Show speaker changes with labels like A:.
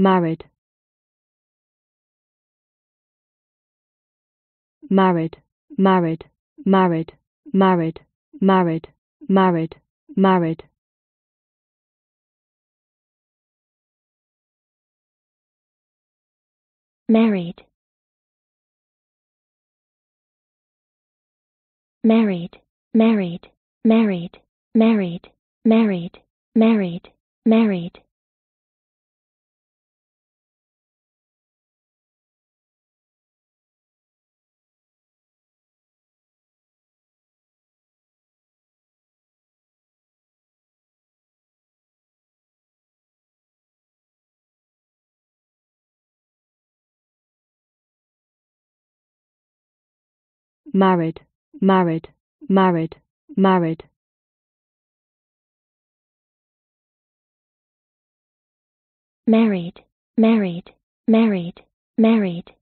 A: married married married married married married married married married married
B: married married married married married married married, married, married, married. Married, married, married, married.